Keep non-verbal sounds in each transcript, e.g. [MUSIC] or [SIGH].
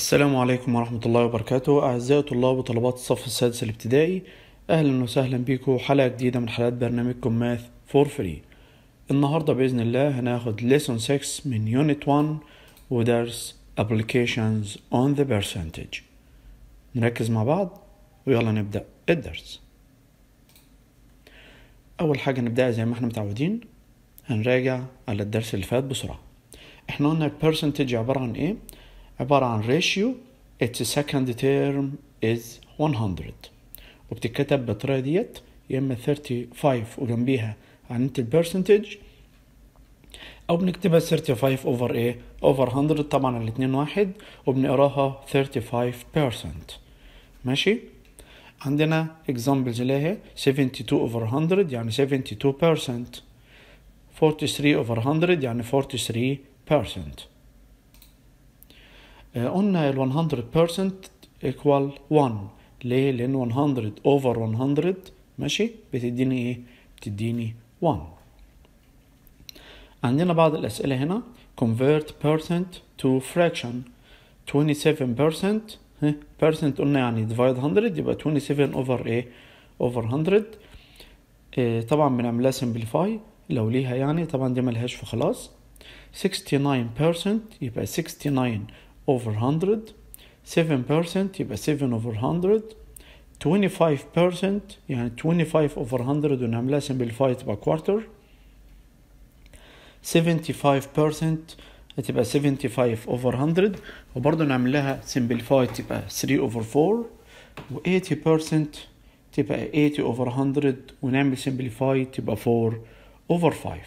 السلام عليكم ورحمة الله وبركاته أعزائي طلاب وطلبات الصف السادس الابتدائي أهلا وسهلا بيكم حلقة جديدة من حلقات برنامجكم ماث فور فري النهاردة بإذن الله هناخد ليسون 6 من يونت 1 ودرس applications on the percentage نركز مع بعض ويلا نبدأ الدرس أول حاجة نبدأ زي ما احنا متعودين هنراجع على الدرس اللي فات بسرعة احنا قلنا percentage عبارة عن ايه عبارة عن ratio its second term is 100 وبتتكتب بالطريقة ديت يا اما 35 وجنبيها علامة البرسنتج او بنكتبها 35 اوفر ايه اوفر 100 طبعا الاتنين واحد وبنقراها 35% ماشي عندنا examples اللي هي 72 over 100 يعني 72% 43 over 100 يعني 43% آه، قلنا ال 100% equal 1 ليه؟ لأن 100 over 100 ماشي بتديني إيه؟ بتديني 1 عندنا بعض الأسئلة هنا convert percent to fraction 27% percent قلنا يعني divide 100 يبقى 27 over ايه over 100 إيه طبعا بنعملها simplify لو ليها يعني طبعا دي ملهاش فخلاص 69% يبقى 69 over 100 7% يبقى 7 over 100 25% يعني 25 over 100 ونعملها simplified by quarter 75% هتبقى 75 over 100 وبرضه نعمل لها simplified تبقى 3 over 4 و 80% تبقى 80 over 100 ونعمل simplified تبقى 4 over 5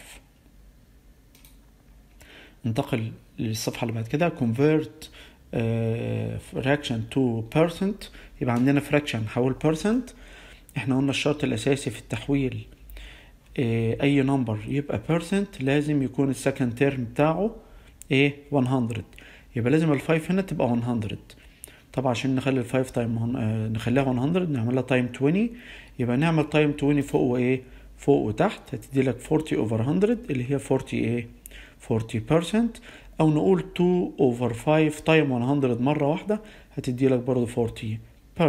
ننتقل للصفحة اللي بعد كده convert آه، fraction to percent يبقى عندنا fraction حول percent احنا قلنا الشرط الاساسي في التحويل آه، اي نمبر يبقى percent لازم يكون السكند تيرم بتاعه ايه 100 يبقى لازم ال 5 هنا تبقى 100 طبعا عشان نخلي ال 5 تايم آه، نخليها 100 نعملها تايم 20 يبقى نعمل تايم 20 فوق وايه فوق وتحت هتدي لك 40 اوفر 100 اللي هي 40 ايه 40% percent او نقول 2 over 5 تايم 100 مرة واحدة هتدي لك برضو 40%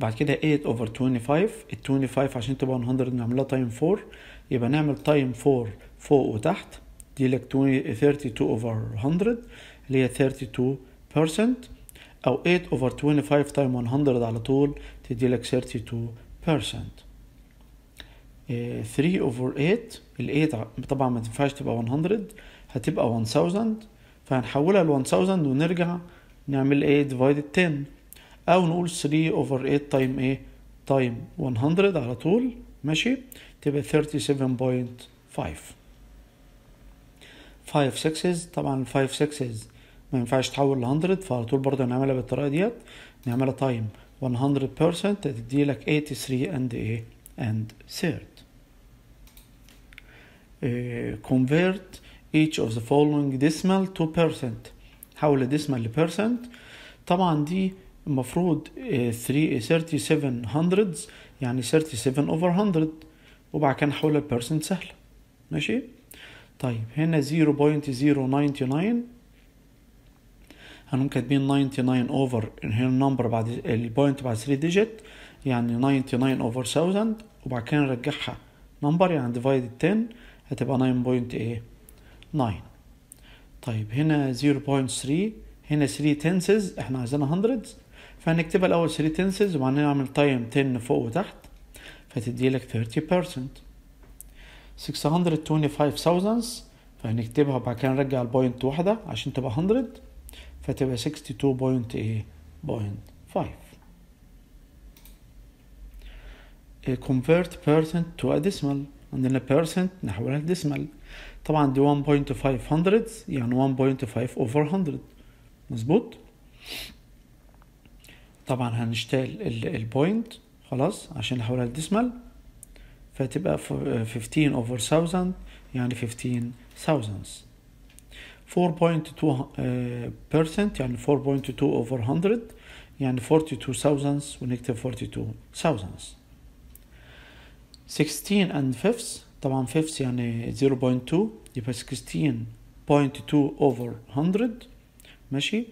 بعد كده 8 over 25 ال 25 عشان تبقى 100 نعملها تايم 4 يبقى نعمل تايم 4 فوق وتحت دي لك 20 32 over 100 اللي هي 32% او 8 over 25 تايم 100 على طول تدي لك 32% 3 اوفر 8 ال 8 طبعا ما تنفعش تبقى 100 هتبقى 1000 فهنحولها ل 1000 ونرجع نعمل ايه ديفايد 10 او نقول 3 اوفر 8 تايم ايه تايم 100 على طول ماشي تبقى 37.5 5 6 طبعا 5 6 ما ينفعش تحول ل 100 فعلى طول برضه هنعملها بالطريقه ديت نعملها تايم 100% هتدي لك 83 اند ايه and third. Uh, convert each of the following decimal to percent حول decimal ل percent طبعا دي المفروض 3 37 hundreds يعني 37 over 100 وبعد كده نحولها percent سهله ماشي طيب هنا 0.099 هنقوم كاتبين 99 over هنا النمبر بعد البوينت بعد 3 ديجيت يعني 99 over 1000 وبعد كده نرجعها نمبر يعني ديفايد 10 هتبقى 9.8 9 طيب هنا 0.3 هنا 3 tenses احنا عايزينها 100 فهنكتبها الاول 3 tenses وبعدين نعمل تايم 10 فوق وتحت فتدي لك 30% 625 thousandths فهنكتبها وبعد كده نرجع البوينت واحدة عشان تبقى 100 فتبقى 62.8.5 convert percent to a decimal عندنا percent نحولها ل decimal طبعا دي 1.5 hundreds يعني 1.5 over 100 مظبوط طبعا هنشتال ال, ال point خلاص عشان نحولها ل decimal فتبقى 15 over 1000 يعني 15 thousands 4.2% يعني 4.2 over 100 يعني 42 thousands ونكتب 42 thousands 16 and fifths طبعا fifths يعني 0.2 يبقى 16.2 over 100 ماشي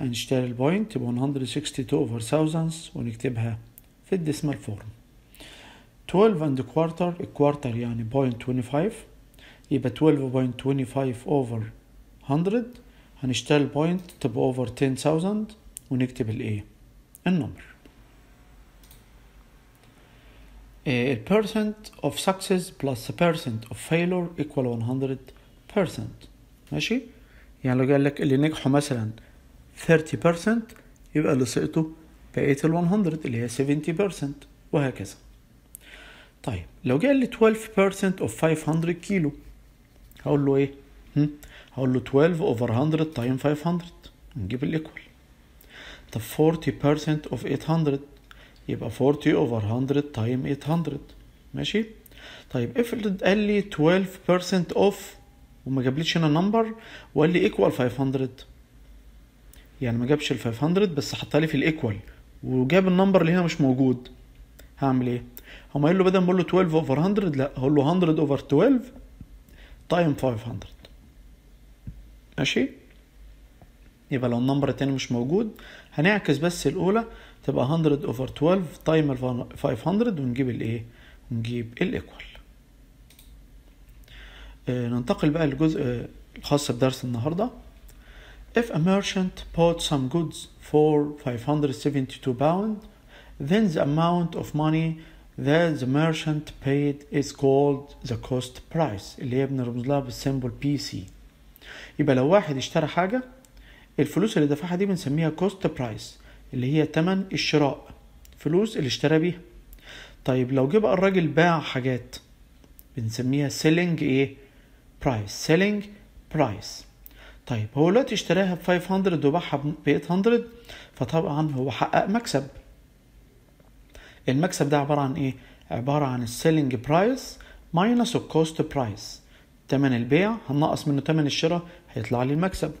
هنشتري البوينت يبقى 162 over thousands ونكتبها في الديسمال فورم 12 and quarter quarter يعني 0.25 يبقى 12.25 over 100 هنشتري البوينت تبقى over 10000 ونكتب الايه النمر ال percent of success plus percent of failure equal 100% ماشي يعني لو قال لك اللي نجحوا مثلا 30% يبقى اللي سقطوا بقية ال 100 اللي هي 70% وهكذا طيب لو جه قال لي 12% of 500 كيلو هقول له ايه هم؟ هقول له 12 over 100 times 500 نجيب الايكوال طب 40% of 800 يبقى 40 over 100 تايم 800 ماشي طيب افرض قال لي 12% اوف وما جابليش هنا نمبر وقال لي ايكوال 500 يعني ما جابش ال 500 بس حطها لي في الايكوال وجاب النمبر اللي هنا مش موجود هعمل ايه هما قايل له بدل ما اقول له 12 اوفر 100 لا هقول له 100 اوفر 12 تايم 500 ماشي يبقى لو النمبر التاني مش موجود هنعكس بس الاولى تبقى 100 اوفر 12 تايم 500 ونجيب الايه ونجيب الايكوال آه، ننتقل بقى للجزء آه، الخاص بدرس النهارده If a merchant bought some goods for 572 pound then the amount of money that the merchant paid is called the cost price اللي هي بنرمز لها بالسيمبل بي سي يبقى لو واحد اشترى حاجة الفلوس اللي دفعها دي بنسميها cost price اللي هي تمن الشراء فلوس اللي اشترى بيها طيب لو جه بقى الراجل باع حاجات بنسميها سيلينج ايه برايس سيلينج برايس طيب هو دلوقتي اشتراها ب 500 وباعها ب 800 فطبعا هو حقق مكسب المكسب ده عباره عن ايه عباره عن السيلينج برايس ماينس الكوست برايس تمن البيع هنقص منه تمن الشراء هيطلع لي المكسب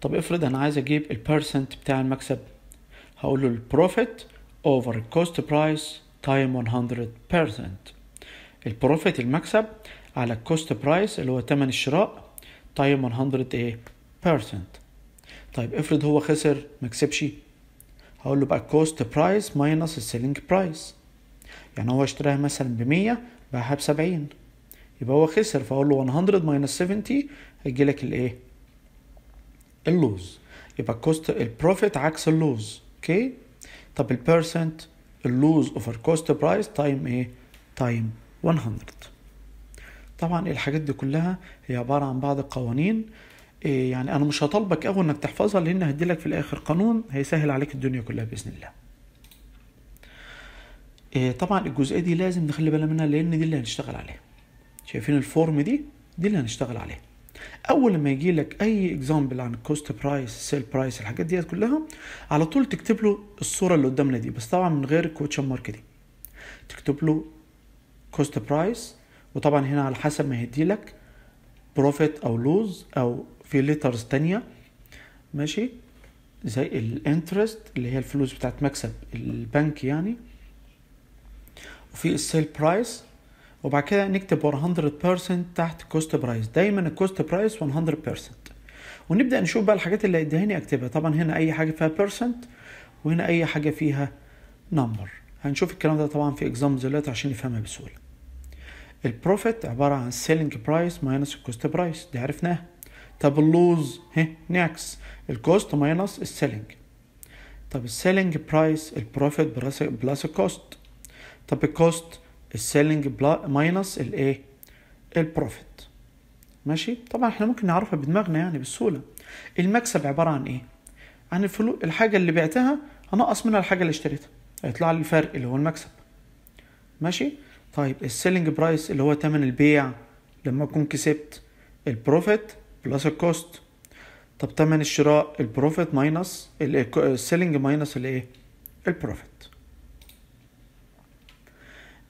طب افرض انا عايز اجيب البيرسنت بتاع المكسب هقول له البروفيت اوفر الكوست برايس تايم 100% البروفيت المكسب على الكوست برايس اللي هو تمن الشراء تايم 100 ايه بيرسنت طيب افرض هو خسر ما كسبش هقول له بقى الكوست برايس ماينس السيلينج برايس يعني هو اشتراها مثلا ب 100 باعها ب 70 يبقى هو خسر فاقول له 100 ماينس 70 هيجي لك الايه اللوز يبقى الكوست البروفيت عكس اللوز اوكي طب البيرسنت اللوز اوفر كوست برايس تايم ايه تايم 100 طبعا الحاجات دي كلها هي عباره عن بعض القوانين إيه يعني انا مش هطالبك قوي انك تحفظها لان هديلك في الاخر قانون هيسهل عليك الدنيا كلها باذن الله إيه طبعا الجزئيه دي لازم نخلي بالنا منها لان دي اللي هنشتغل عليها شايفين الفورم دي دي اللي هنشتغل عليها اول لما يجي لك اي اكزامبل عن الكوست برايس السيل برايس الحاجات ديت كلها على طول تكتب له الصوره اللي قدامنا دي بس طبعا من غير الكوتشن مارك دي تكتب له كوست برايس وطبعا هنا على حسب ما هيدي لك بروفيت او لوز او في ليترز تانية ماشي زي الانترست اللي هي الفلوس بتاعت مكسب البنك يعني وفي السيل برايس وبعد كده نكتب 100% تحت كوست برايس دايما الكوست برايس 100% ونبدا نشوف بقى الحاجات اللي هيديهاني اكتبها طبعا هنا اي حاجه فيها بيرسنت وهنا اي حاجه فيها نمبر هنشوف الكلام ده طبعا في اكزامبلز دلوقتي عشان نفهمها بسهوله البروفيت عباره عن سيلينج برايس ماينس الكوست برايس دي عرفناها طب اللوز ها نيكس الكوست ماينس السيلينج طب السيلينج برايس البروفيت بلس الكوست طب الكوست السيلينج ماينس الايه البروفيت ماشي طبعا احنا ممكن نعرفها بدماغنا يعني بسهوله المكسب عباره عن ايه عن الفلوس الحاجه اللي بعتها هنقص منها الحاجه اللي اشتريتها هيطلع لي الفرق اللي هو المكسب ماشي طيب السيلينج برايس اللي هو تمن البيع لما اكون كسبت البروفيت بلس الكوست طب تمن الشراء البروفيت ماينس السيلينج ماينس الايه البروفيت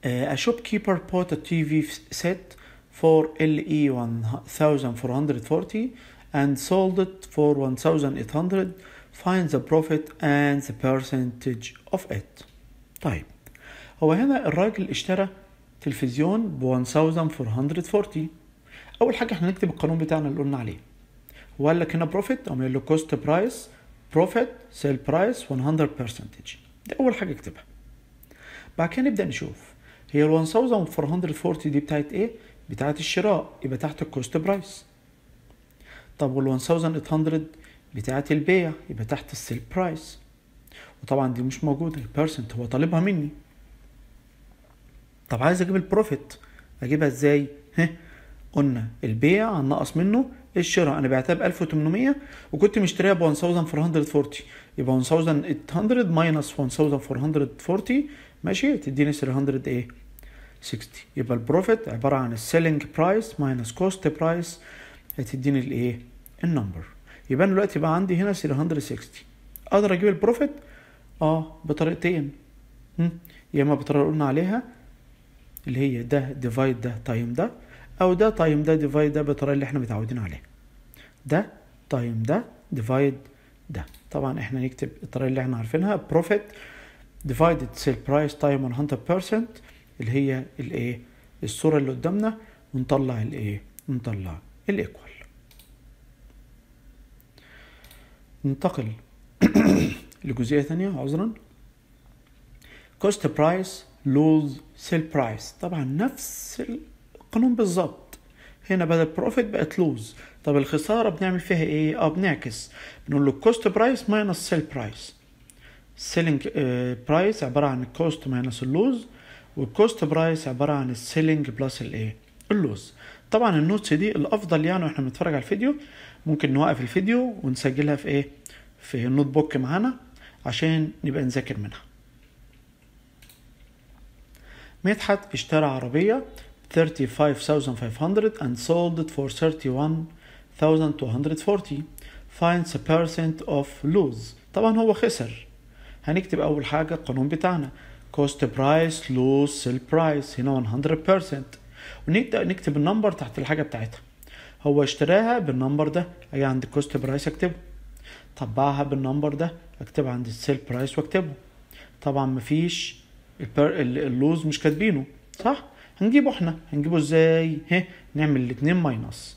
آه، a shopkeeper bought a TV set for LE 1440 and sold it for 1800 find the profit and the percentage of it طيب هو هنا الراجل اشترى تلفزيون ب 1440 اول حاجه احنا نكتب القانون بتاعنا اللي قلنا عليه هو قال لك هنا بروفيت او قال له كوست برايس بروفيت سيل برايس 100 ده دي اول حاجه اكتبها بعد كده نبدا نشوف هي ال 1440 دي بتاعت ايه بتاعت الشراء يبقى تحت الكوست برايس طب وال 1800 بتاعت البيع يبقى تحت السيل برايس وطبعا دي مش موجوده البيرسنت هو طالبها مني طب عايز اجيب البروفيت اجيبها ازاي ها قلنا البيع هنقص منه الشراء انا بعتها ب 1800 وكنت مشتريها ب 1440 يبقى 1800 ماينس 1440 ماشي تديني 300 ايه 60 يبقى البروفيت عباره عن السيلينج برايس ماينس كوست برايس هتديني الايه النمبر يبقى انا دلوقتي بقى عندي هنا 360 اقدر اجيب البروفيت اه بطريقتين يا اما بطريقه قلنا عليها اللي هي ده ديفايد ده تايم ده او ده تايم ده ديفايد ده بالطريقه اللي احنا متعودين عليها ده تايم ده ديفايد ده طبعا احنا نكتب الطريقه اللي احنا عارفينها بروفيت ديفايدد سيل برايس تايم 100% اللي هي الايه الصوره اللي قدامنا ونطلع الايه نطلع الايكوال ننتقل [CLEARS THROAT] لجزئيه ثانيه عذرا كوست برايس لوز سيل برايس طبعا نفس القانون بالظبط هنا بدل بروفيت بقت لوز طب الخساره بنعمل فيها ايه اه بنعكس بنقول له كوست برايس ماينس سيل برايس سيلينج برايس عباره عن الكوست ماينس اللوز والكوست برايس عباره عن السيلينج بلس الايه اللوز طبعا النوتس دي الافضل يعني واحنا بنتفرج على الفيديو ممكن نوقف الفيديو ونسجلها في ايه في النوت بوك معانا عشان نبقى نذاكر منها مدحت اشترى عربية 35,500 and sold it for 31,240 finds a percent of lose طبعا هو خسر هنكتب أول حاجة القانون بتاعنا كوست برايس لو سيل برايس هنا 100% ونبدا نكتب النمبر تحت الحاجه بتاعتها هو اشتراها بالنمبر ده اي عند كوست برايس اكتبه طبعها بالنمبر ده اكتب عند السيل برايس واكتبه طبعا مفيش اللوز مش كاتبينه صح هنجيبه احنا هنجيبه ازاي ها نعمل الاتنين ماينص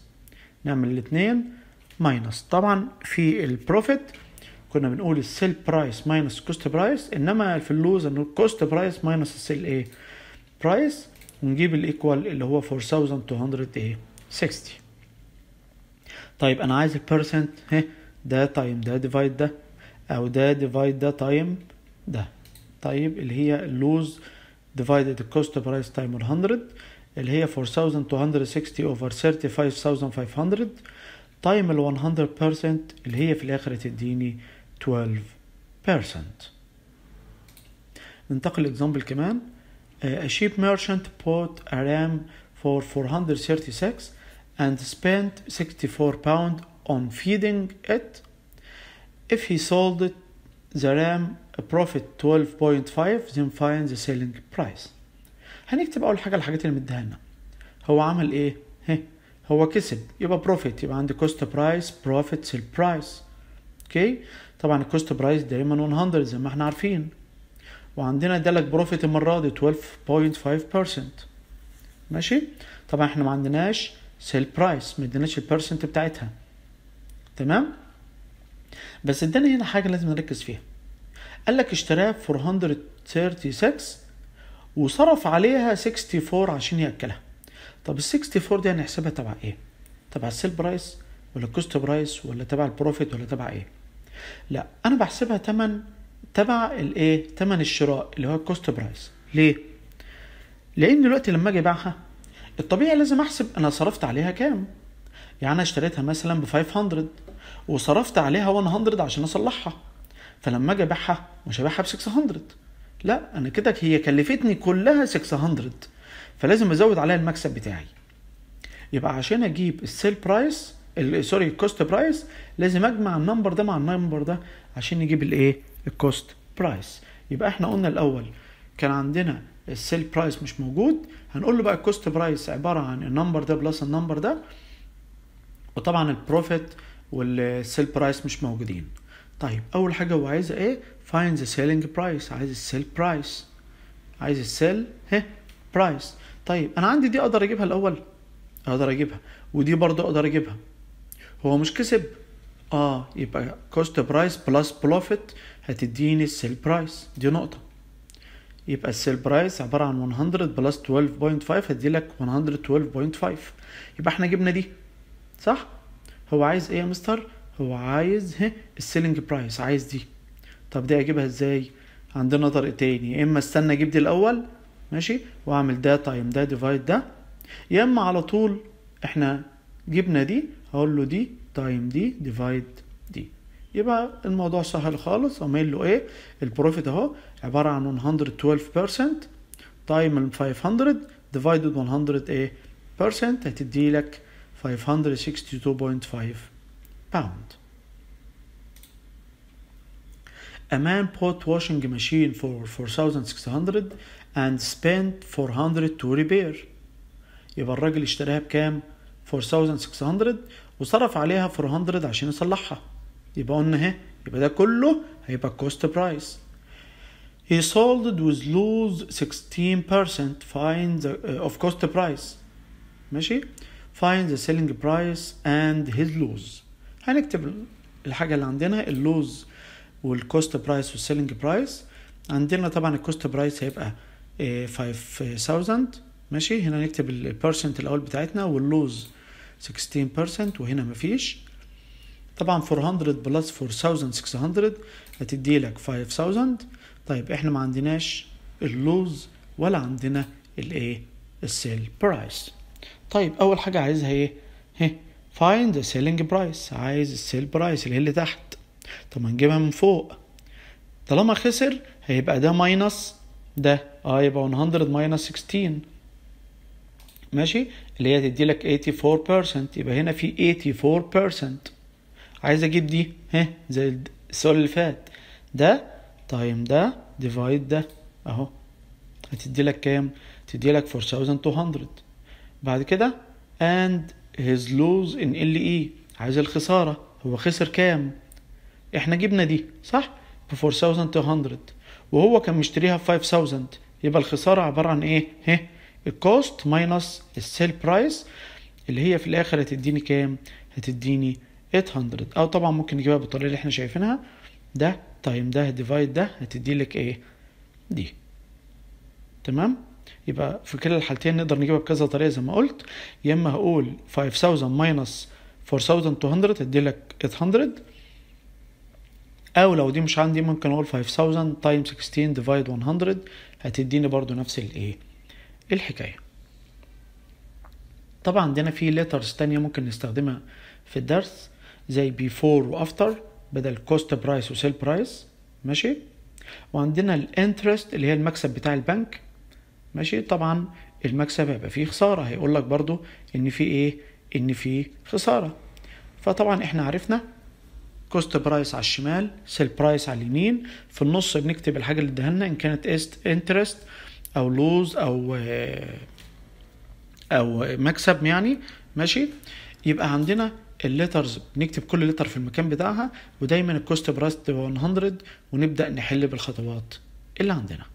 نعمل الاتنين ماينص طبعا في البروفيت كنا بنقول السيل برايس ماينس كوست برايس انما في اللوز انه الكوست برايس ماينس السيل ايه برايس ونجيب الايكوال اللي هو 4260 طيب انا عايز البيرسنت ها ده تايم ده ديفايد ده او ده ديفايد ده تايم ده طيب اللي هي اللوز ديفايدد الكوست برايس تايم 100 اللي هي 4260 اوفر 35500 تايم ال 100% اللي هي في الاخر تديني 12% ننتقل لإكزامبل كمان uh, A sheep merchant bought a ram for 436 and spent 64 pound on feeding it. If he sold the ram a profit 12.5 then find the selling price. هنكتب أول حاجة الحاجات اللي مديها لنا. هو عمل إيه؟ هيه. هو كسب يبقى profit يبقى عندي cost price profit sell price. Okay. طبعا الكوست برايس دايما 100 زي ما احنا عارفين وعندنا ادالك بروفيت المره دي 12.5% ماشي طبعا احنا ما عندناش سيل برايس ما اديناش البيرسنت بتاعتها تمام بس ادانا هنا حاجه لازم نركز فيها قال لك اشتراها ب 436 وصرف عليها 64 عشان ياكلها طب ال 64 دي هنحسبها تبع ايه تبع السيل برايس ولا الكوست برايس ولا تبع البروفيت ولا تبع ايه لا انا بحسبها تمن تبع الايه تمن الشراء اللي هو الكوست برايس ليه لان دلوقتي لما اجي ابيعها الطبيعي لازم احسب انا صرفت عليها كام يعني انا اشتريتها مثلا ب 500 وصرفت عليها 100 عشان اصلحها فلما اجي ابيعها مش هبيعها ب 600 لا انا كده هي كلفتني كلها 600 فلازم ازود عليها المكسب بتاعي يبقى عشان اجيب السيل برايس سوري الكوست برايس لازم اجمع النمبر ده مع النمبر ده عشان نجيب الايه الكوست برايس يبقى احنا قلنا الاول كان عندنا السيل برايس مش موجود هنقول له بقى الكوست برايس عباره عن النمبر ده بلس النمبر ده وطبعا البروفيت والسيل برايس مش موجودين طيب اول حاجه هو إيه؟ عايز ايه فايند ذا سيلينج برايس عايز السيل برايس عايز السيل ها برايس طيب انا عندي دي اقدر اجيبها الاول اقدر اجيبها ودي برضه اقدر اجيبها هو مش كسب اه يبقى كوست برايس بلس بروفيت هتديني السيل برايس دي نقطة يبقى السيل برايس عبارة عن 100 بلس 12.5 هديلك 112.5 يبقى احنا جبنا دي صح هو عايز ايه يا مستر هو عايز ها السيلينج برايس عايز دي طب دي اجيبها ازاي عندنا طريقتين يا اما استنى اجيب دي الاول ماشي واعمل ده تايم ده ديفايد ده يا اما على طول احنا جبنا دي هقول له دي تايم دي ديفايد دي يبقى الموضوع سهل خالص اعمل له ايه البروفيت اهو عباره عن 112% تايم ال 500 ديفايدد 100 ايه بيرسنت هتدي لك 562.5 باوند A man bought washing machine for 4600 and spent 400 to repair يبقى الراجل اشتراها بكام؟ 4600 وصرف عليها 400 عشان يصلحها يبقى قلنا اهي يبقى ده كله هيبقى الكوست برايس He sold with lose 16% find the, uh, of cost price ماشي find the selling price and his lose هنكتب الحاجة اللي عندنا اللوز والكوست برايس والسيلينج برايس عندنا طبعا الكوست برايس هيبقى 5000 uh, ماشي هنا نكتب البيرسنت الاول بتاعتنا واللوز 16% وهنا مفيش طبعا 400 بلس 4600 هتدي لك 5000 طيب احنا ما عندناش اللوز ولا عندنا الايه السيل برايس طيب اول حاجه عايزها ايه هي فايند ذا سيلينج برايس عايز السيل برايس اللي هي اللي تحت طب ما نجيبها من فوق طالما خسر هيبقى ده ماينس ده اه يبقى 100 ماينس 16 ماشي اللي هي تدي لك 84% يبقى هنا في 84% عايز اجيب دي ها زي السؤال اللي فات ده تايم ده ديفايد ده اهو هتدي لك كام تدي لك 4200 بعد كده and his lose in LE عايز الخسارة هو خسر كام احنا جبنا دي صح ب 4200 وهو كان مشتريها ب 5000 يبقى الخسارة عبارة عن ايه ها الكوست ماينس السيل برايس اللي هي في الاخر هتديني كام هتديني 800 او طبعا ممكن نجيبها بالطريقه اللي احنا شايفينها ده تايم ده ديفايد ده هتدي لك ايه دي تمام يبقى في كلا الحالتين نقدر نجيبها بكذا طريقه زي ما قلت يا اما هقول 5000 ماينس 4200 هتدي لك 800 او لو دي مش عندي ممكن اقول 5000 تايم 16 ديفايد 100 هتديني برضو نفس الايه الحكاية طبعا عندنا في ليترز تانية ممكن نستخدمها في الدرس زي بيفور وافتر بدل كوست برايس وسيل برايس ماشي وعندنا الانترست اللي هي المكسب بتاع البنك ماشي طبعا المكسب هيبقى فيه خساره هيقول لك برضو ان في ايه ان في خساره فطبعا احنا عرفنا كوست برايس على الشمال سيل برايس على اليمين في النص بنكتب الحاجه اللي اداها لنا ان كانت است انترست او لوز او او مكسب يعني ماشي يبقى عندنا الليترز بنكتب كل لتر في المكان بتاعها ودايما الكوست برايس تبقى 100 ونبدا نحل بالخطوات اللي عندنا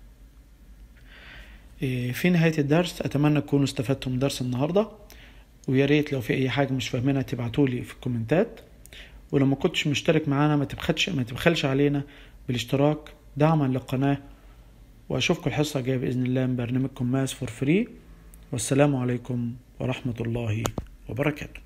إيه، في نهاية الدرس أتمنى تكونوا استفدتم درس النهاردة ويا ريت لو في أي حاجة مش فاهمينها تبعتولي في الكومنتات ولو ما كنتش مشترك معانا ما تبخلش ما تبخلش علينا بالاشتراك دعما للقناة واشوفكم الحصه الجايه باذن الله من برنامجكم ماس فور فري والسلام عليكم ورحمه الله وبركاته